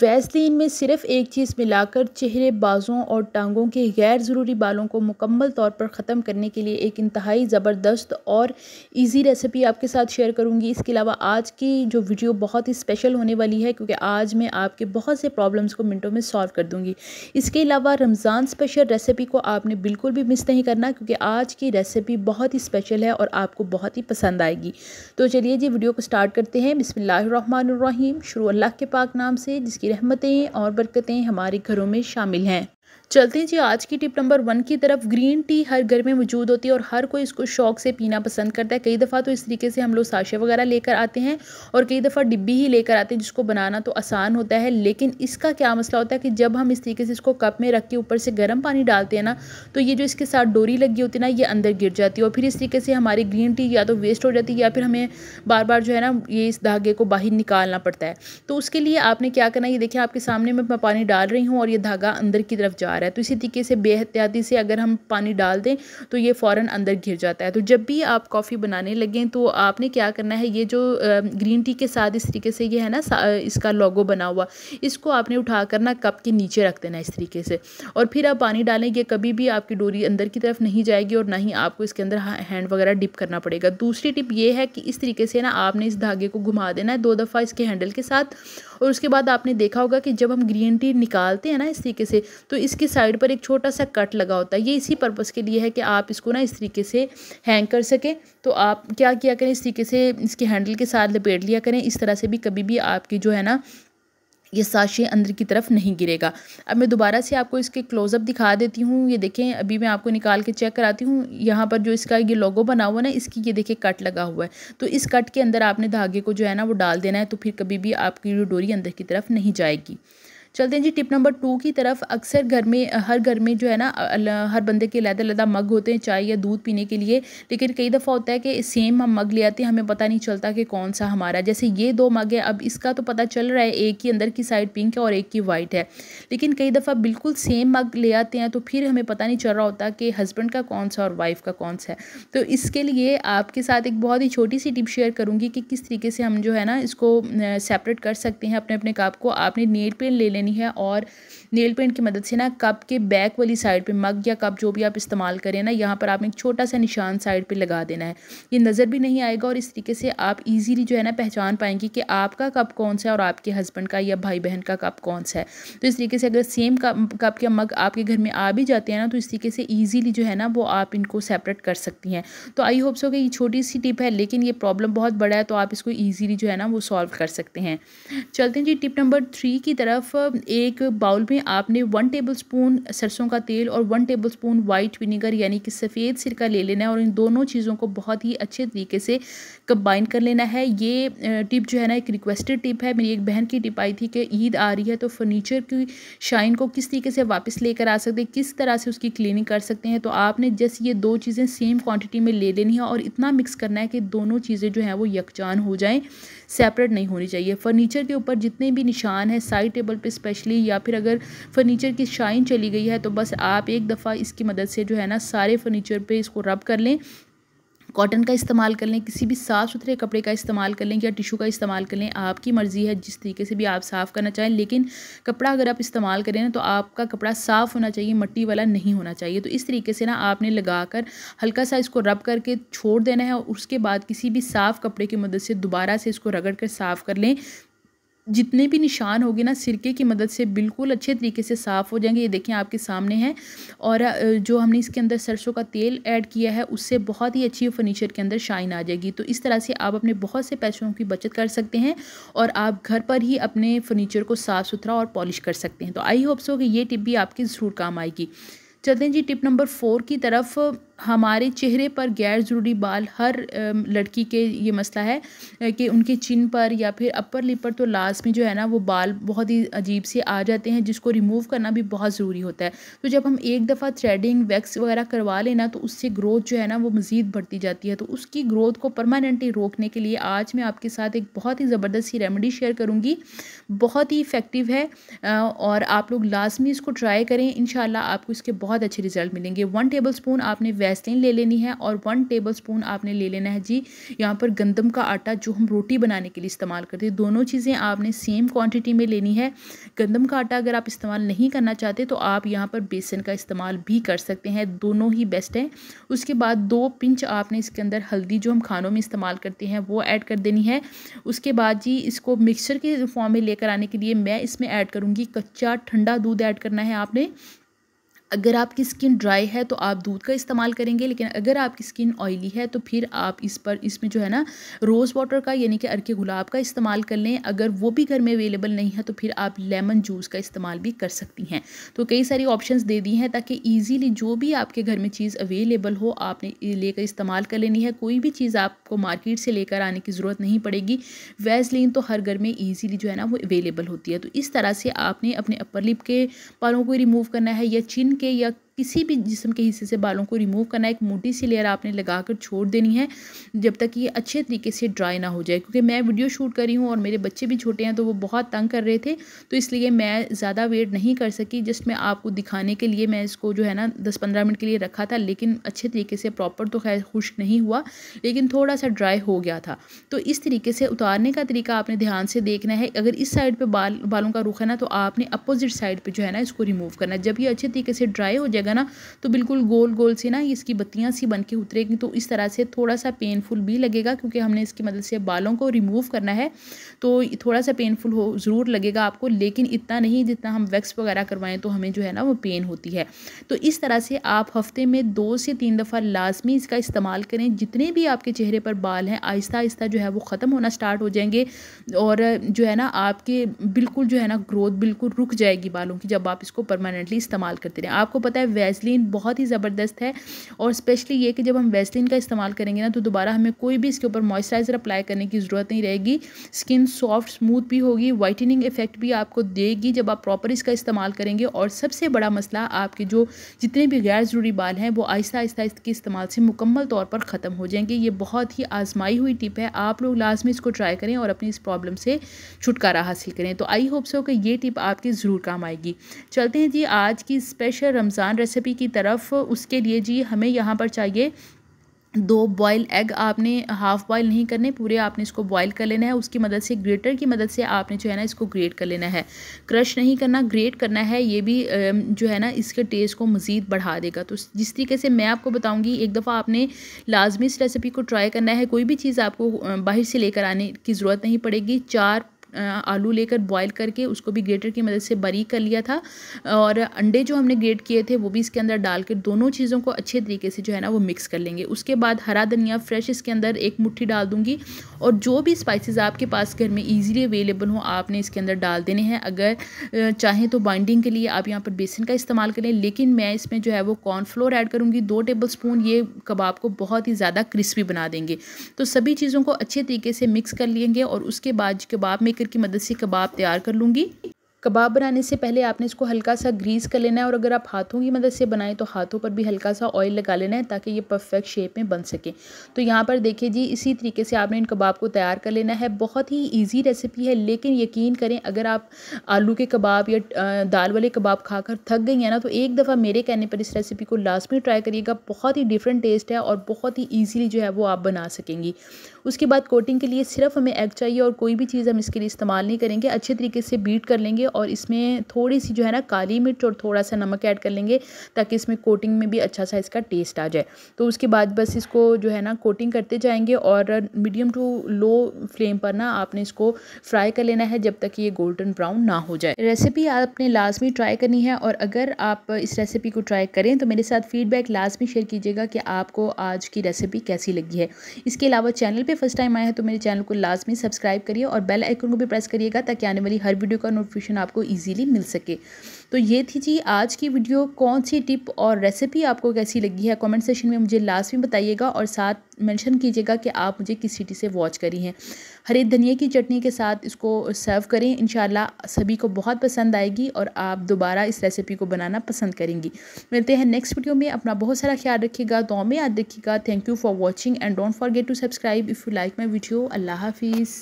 Vaseline में सिर्फ एक चीज़ मिलाकर चेहरे बाज़ों और टांगों के गैर ज़रूरी बालों को मुकम्मल तौर पर ख़त्म करने के लिए एक इंतहाई ज़बरदस्त और इजी रेसिपी आपके साथ शेयर करूंगी इसके अलावा आज की जो वीडियो बहुत ही स्पेशल होने वाली है क्योंकि आज मैं आपके बहुत से प्रॉब्लम्स को मिनटों में सॉल्व कर दूँगी इसके अलावा रमज़ान स्पेशल रेसिपी को आपने बिल्कुल भी मिस नहीं करना क्योंकि आज की रेसिपी बहुत ही स्पेशल है और आपको बहुत ही पसंद आएगी तो चलिए जी वीडियो को स्टार्ट करते हैं बिसमिल्लर शुरू अल्लाह के पाक नाम से जिसकी रहमतें और बरकतें हमारे घरों में शामिल हैं चलते हैं जी आज की टिप नंबर वन की तरफ ग्रीन टी हर घर में मौजूद होती है और हर कोई इसको शौक से पीना पसंद करता है कई दफ़ा तो इस तरीके से हम लोग साशे वगैरह लेकर आते हैं और कई दफ़ा डिब्बी ही लेकर आते हैं जिसको बनाना तो आसान होता है लेकिन इसका क्या मसला होता है कि जब हम इस तरीके से इसको कप में रख के ऊपर से गर्म पानी डालते हैं ना तो ये जो इसके साथ डोरी लगी होती है ना ये अंदर गिर जाती है और फिर इस तरीके से हमारी ग्रीन टी या तो वेस्ट हो जाती है या फिर हमें बार बार जो है ना ये इस धागे को बाहर निकालना पड़ता है तो उसके लिए आपने क्या करना ये देखिए आपके सामने मैं पानी डाल रही हूँ और ये धागा अंदर की तरफ जा आ रहा है तो इसी तरीके से बेहतियाती से अगर हम पानी डाल दें तो ये फ़ौर अंदर गिर जाता है तो जब भी आप कॉफ़ी बनाने लगें तो आपने क्या करना है ये जो ग्रीन टी के साथ इस तरीके से ये है ना इसका लोगो बना हुआ इसको आपने उठा कर ना कप के नीचे रख देना इस तरीके से और फिर आप पानी डालें ये कभी भी आपकी डोरी अंदर की तरफ नहीं जाएगी और ना ही आपको इसके अंदर हैंड वगैरह डिप करना पड़ेगा दूसरी टिप ये है कि इस तरीके से ना आपने इस धागे को घुमा देना है दो दफ़ा इसके हैंडल के साथ और उसके बाद आपने देखा होगा कि जब हम ग्रीन टी निकालते हैं ना इस तरीके से तो इसके की साइड पर एक छोटा सा कट लगा होता है ये इसी पर्पज़ के लिए है कि आप इसको ना इस तरीके से हैंग कर सकें तो आप क्या किया करें इस तरीके से इसके हैंडल के साथ लपेट लिया करें इस तरह से भी कभी भी आपकी जो है ना ये साशे अंदर की तरफ नहीं गिरेगा अब मैं दोबारा से आपको इसके क्लोज़अप दिखा देती हूँ ये देखें अभी मैं आपको निकाल के चेक कराती हूँ यहाँ पर जो इसका ये लोगो बना हुआ ना इसकी ये देखें कट लगा हुआ है तो इस कट के अंदर आपने धागे को जो है ना वो डाल देना है तो फिर कभी भी आपकी डोरी अंदर की तरफ नहीं जाएगी चलते हैं जी टिप नंबर टू की तरफ अक्सर घर में हर घर में जो है ना हर बंदे के लहदा लहदा मग होते हैं चाय या दूध पीने के लिए लेकिन कई दफ़ा होता है कि सेम हम मग ले आते हैं हमें पता नहीं चलता कि कौन सा हमारा जैसे ये दो मग है अब इसका तो पता चल रहा है एक ही अंदर की साइड पिंक है और एक की वाइट है लेकिन कई दफ़ा बिल्कुल सेम मग ले आते हैं तो फिर हमें पता नहीं चल रहा होता कि हस्बैंड का कौन सा और वाइफ का कौन सा है तो इसके लिए आपके साथ एक बहुत ही छोटी सी टिप शेयर करूँगी कि किस तरीके से हम जो है ना इसको सेपरेट कर सकते हैं अपने अपने काप को आपने नेल पेन ले लेने करनी है और नेल पेंट की मदद से ना कप के बैक वाली साइड पे मग या कप जो भी आप इस्तेमाल करें ना यहाँ पर आपने एक छोटा सा निशान साइड पे लगा देना है ये नज़र भी नहीं आएगा और इस तरीके से आप इजीली जो है ना पहचान पाएंगे कि आपका कप कौन सा है और आपके हस्बैंड का या भाई बहन का कप कौन सा है तो इस तरीके से अगर सेम कप कप या मग आपके घर में आ भी जाते हैं ना तो इस तरीके से ईजिली जो है ना वो आप इनको सेपरेट कर सकती हैं तो आई होप सो कि ये छोटी सी टिप है लेकिन ये प्रॉब्लम बहुत बड़ा है तो आप इसको ईजिली जो है ना वो सॉल्व कर सकते हैं चलते हैं जी टिप नंबर थ्री की तरफ एक बाउल में आपने वन टेबलस्पून सरसों का तेल और वन टेबलस्पून वाइट विनेगर यानी कि सफ़ेद सिरका ले लेना है और इन दोनों चीज़ों को बहुत ही अच्छे तरीके से कंबाइन कर लेना है ये टिप जो है ना एक रिक्वेस्टेड टिप है मेरी एक बहन की टिप आई थी कि ईद आ रही है तो फर्नीचर की शाइन को किस तरीके से वापस लेकर आ सकते हैं किस तरह से उसकी क्लीनिंग कर सकते हैं तो आपने जस्ट ये दो चीज़ें सेम क्वान्टिटी में ले लेनी है और इतना मिक्स करना है कि दोनों चीज़ें जो हैं वो यकजान हो जाएँ सेपरेट नहीं होनी चाहिए फर्नीचर के ऊपर जितने भी निशान हैं साइड टेबल पर स्पेशली या फिर अगर फर्नीचर की शाइन चली गई है तो बस आप एक दफ़ा इसकी मदद से जो है ना सारे फर्नीचर पे इसको रब कर लें कॉटन का इस्तेमाल कर लें किसी भी साफ़ सुथरे कपड़े का इस्तेमाल कर लें या टिशू का इस्तेमाल कर लें आपकी मर्ज़ी है जिस तरीके से भी आप साफ़ करना चाहें लेकिन कपड़ा अगर आप इस्तेमाल करें ना तो आपका कपड़ा साफ़ होना चाहिए मट्टी वाला नहीं होना चाहिए तो इस तरीके से ना आपने लगा कर हल्का सा इसको रब करके छोड़ देना है और उसके बाद किसी भी साफ़ कपड़े की मदद से दोबारा से इसको रगड़ कर साफ़ कर लें जितने भी निशान होंगे ना सिरके की मदद से बिल्कुल अच्छे तरीके से साफ़ हो जाएंगे ये देखें आपके सामने हैं और जो हमने इसके अंदर सरसों का तेल ऐड किया है उससे बहुत ही अच्छी फर्नीचर के अंदर शाइन आ जाएगी तो इस तरह से आप अपने बहुत से पैसों की बचत कर सकते हैं और आप घर पर ही अपने फर्नीचर को साफ़ सुथरा और पॉलिश कर सकते हैं तो आई होप सो कि ये टिप भी आपकी ज़रूर काम आएगी चलते हैं जी टिप नंबर फोर की तरफ हमारे चेहरे पर गैर ज़रूरी बाल हर लड़की के ये मसला है कि उनके चिन पर या फिर अपर लिप पर तो लास्ट में जो है ना वो बाल बहुत ही अजीब से आ जाते हैं जिसको रिमूव करना भी बहुत ज़रूरी होता है तो जब हम एक दफ़ा थ्रेडिंग वैक्स वगैरह करवा लेना तो उससे ग्रोथ जो है ना वो मज़ीद बढ़ती जाती है तो उसकी ग्रोथ को परमानेंटली रोकने के लिए आज मैं आपके साथ एक बहुत ही ज़बरदस्त सी रेमेडी शेयर करूँगी बहुत ही इफ़ेक्टिव है और आप लोग लाजमी इसको ट्राई करें इन आपको इसके बहुत अच्छे रिजल्ट मिलेंगे वन टेबल स्पून आपने वैसलिन ले लेनी है और वन टेबल स्पून आपने ले लेना है जी यहाँ पर गंदम का आटा जो हम रोटी बनाने के लिए इस्तेमाल करते हैं दोनों चीज़ें आपने सेम क्वांटिटी में लेनी है गंदम का आटा अगर आप इस्तेमाल नहीं करना चाहते तो आप यहाँ पर बेसन का इस्तेमाल भी कर सकते हैं दोनों ही बेस्ट हैं उसके बाद दो पिंच आपने इसके अंदर हल्दी जो हम खानों में इस्तेमाल करते हैं वो ऐड कर देनी है उसके बाद जी इसको मिक्सचर के फॉर्म में लेकर आने के लिए मैं इसमें ऐड करूँगी कच्चा ठंडा दूध ऐड करना है आपने अगर आपकी स्किन ड्राई है तो आप दूध का इस्तेमाल करेंगे लेकिन अगर आपकी स्किन ऑयली है तो फिर आप इस पर इसमें जो है ना रोज़ वाटर का यानी कि अरके गुलाब का इस्तेमाल कर लें अगर वो भी घर में अवेलेबल नहीं है तो फिर आप लेमन जूस का इस्तेमाल भी कर सकती हैं तो कई सारी ऑप्शंस दे दी हैं ताकि ईजीली जो भी आपके घर में चीज़ अवेलेबल हो आपने लेकर इस्तेमाल कर लेनी है कोई भी चीज़ आपको मार्केट से लेकर आने की ज़रूरत नहीं पड़ेगी वैसलिन तो हर घर में ईजीली जो है ना वो अवेलेबल होती है तो इस तरह से आपने अपने अपर लिप के बालों को रिमूव करना है या चिन के यज्ञ किसी भी जिसम के हिस्से से बालों को रिमूव करना एक मोटी सी लेयर आपने लगा कर छोड़ देनी है जब तक ये अच्छे तरीके से ड्राई ना हो जाए क्योंकि मैं वीडियो शूट करी हूँ और मेरे बच्चे भी छोटे हैं तो वो बहुत तंग कर रहे थे तो इसलिए मैं ज़्यादा वेट नहीं कर सकी जस्ट मैं आपको दिखाने के लिए मैं इसको जो है ना दस पंद्रह मिनट के लिए रखा था लेकिन अच्छे तरीके से प्रॉपर तो खैर खुश्क नहीं हुआ लेकिन थोड़ा सा ड्राई हो गया था तो इस तरीके से उतारने का तरीका आपने ध्यान से देखना है अगर इस साइड पर बाल बालों का रुख है ना तो आपने अपोजिट साइड पर जो है ना इसको रिमूव करना जब ये अच्छे तरीके से ड्राई हो जाएगा जाएगा ना तो बिल्कुल गोल गोल से ना इसकी बत्तियाँ सी बन के उतरेगी तो इस तरह से थोड़ा सा पेनफुल भी लगेगा क्योंकि हमने इसकी मदद से बालों को रिमूव करना है तो थोड़ा सा पेनफुल हो ज़रूर लगेगा आपको लेकिन इतना नहीं जितना हम वैक्स वगैरह करवाएँ तो हमें जो है ना वो पेन होती है तो इस तरह से आप हफ्ते में दो से तीन दफ़ा लाजमी इसका इस्तेमाल करें जितने भी आपके चेहरे पर बाल हैं आहिस्ता आहिस्ता जो है वो ख़त्म होना स्टार्ट हो जाएंगे और जो है ना आपके बिल्कुल जो है ना ग्रोथ बिल्कुल रुक जाएगी बालों की जब आप इसको परमानेंटली इस्तेमाल करते रहें आपको पता है वैसलिन बहुत ही ज़बरदस्त है और स्पेशली ये कि जब हम वैसलिन का इस्तेमाल करेंगे ना तो दोबारा हमें कोई भी इसके ऊपर मॉइस्चराइज़र अप्लाई करने की ज़रूरत नहीं रहेगी स्किन सॉफ्ट स्मूथ भी होगी वाइटनिंग इफेक्ट भी आपको देगी जब आप प्रॉपर इसका इस्तेमाल करेंगे और सबसे बड़ा मसला आपके जो जितने भी गैर ज़रूरी बाल हैं वो आहिस्ता आहिस्ता इसके इस्तेमाल से मुकम्मल तौर पर ख़त्म हो जाएंगे ये बहुत ही आजमाई हुई टिप है आप लोग लाजमी इसको ट्राई करें और अपनी इस प्रॉब्लम से छुटकारा हासिल करें तो आई होप सो कि ये टिप आपके ज़रूर काम आएगी चलते हैं जी आज की स्पेशल रमज़ान रेसिपी की तरफ उसके लिए जी हमें यहाँ पर चाहिए दो बॉयल एग आपने हाफ़ बॉयल नहीं करने पूरे आपने इसको बॉयल कर लेना है उसकी मदद से ग्रेटर की मदद से आपने जो है ना इसको ग्रेट कर लेना है क्रश नहीं करना ग्रेट करना है ये भी जो है ना इसके टेस्ट को मज़ीद बढ़ा देगा तो जिस तरीके से मैं आपको बताऊंगी एक दफ़ा आपने लाजमी इस रेसिपी को ट्राई करना है कोई भी चीज़ आपको बाहर से लेकर आने की ज़रूरत नहीं पड़ेगी चार आलू लेकर बॉयल करके उसको भी ग्रेटर की मदद से बारीक कर लिया था और अंडे जो हमने ग्रेट किए थे वो भी इसके अंदर डाल के दोनों चीज़ों को अच्छे तरीके से जो है ना वो मिक्स कर लेंगे उसके बाद हरा धनिया फ्रेश इसके अंदर एक मुट्ठी डाल दूँगी और जो भी स्पाइसेस आपके पास घर में ईजिली अवेलेबल हों आपने इसके अंदर डाल देने हैं अगर चाहें तो बाइंडिंग के लिए आप यहाँ पर बेसन का इस्तेमाल करें लेकिन मैं इसमें जो है वो कॉर्नफ्लोर ऐड करूँगी दो टेबल स्पून ये कबाब को बहुत ही ज़्यादा क्रिस्पी बना देंगे तो सभी चीज़ों को अच्छे तरीके से मिक्स कर लेंगे और उसके बाद कबाब मेकर की मदद से कबाब तैयार कर लूँगी कबाब बनाने से पहले आपने इसको हल्का सा ग्रीस कर लेना है और अगर आप हाथों की मदद से बनाएं तो हाथों पर भी हल्का सा ऑयल लगा लेना है ताकि ये परफेक्ट शेप में बन सके तो यहाँ पर देखिए जी इसी तरीके से आपने इन कबाब को तैयार कर लेना है बहुत ही ईजी रेसिपी है लेकिन यकीन करें अगर आप आलू के कबाब या दाल वाले कबाब खाकर थक गई हैं ना तो एक दफ़ा मेरे कहने पर इस रेसिपी को लास्ट में ट्राई करिएगा बहुत ही डिफरेंट टेस्ट है और बहुत ही ईजीली जो है वो आप बना सकेंगी उसके बाद कोटिंग के लिए सिर्फ हमें एग चाहिए और कोई भी चीज़ हम इसके लिए इस्तेमाल नहीं करेंगे अच्छे तरीके से बीट कर लेंगे लेंगे और इसमें थोड़ी सी जो है ना काली मिर्च और थोड़ा सा नमक ऐड कर लेंगे ताकि इसमें कोटिंग में भी अच्छा सा इसका टेस्ट आ जाए तो उसके बाद बस इसको जो है ना कोटिंग करते जाएंगे और मीडियम टू लो फ्लेम पर ना आपने इसको फ्राई कर लेना है जब तक ये गोल्डन ब्राउन ना हो जाए रेसिपी आपने लाजमी ट्राई करनी है और अगर आप इस रेसिपी को ट्राई करें तो मेरे साथ फीडबैक लाजमी शेयर कीजिएगा कि आपको आज की रेसिपी कैसी लगी है इसके अलावा चैनल पर फर्स्ट टाइम आया है तो मेरे चैनल को लाजमी सब्सक्राइब करिए और बेल आइकन को भी प्रेस करिएगा ताकि आने वाली हर वीडियो का नोटिफिकेशन इन्फॉर्मेशन आपको ईजीली मिल सके तो ये थी जी आज की वीडियो कौन सी टिप और रेसिपी आपको कैसी लगी है कमेंट सेशन में मुझे लास्ट में बताइएगा और साथ मेंशन कीजिएगा कि आप मुझे किस सिटी से वॉच करी हैं हरे धनिया की चटनी के साथ इसको सर्व करें इन सभी को बहुत पसंद आएगी और आप दोबारा इस रेसिपी को बनाना पसंद करेंगी मिलते हैं नेक्स्ट वीडियो में अपना बहुत सारा ख्याल रखिएगा दो में याद रखिएगा thank you for watching and don't forget to subscribe if you like my video अल्लाह हाफिज़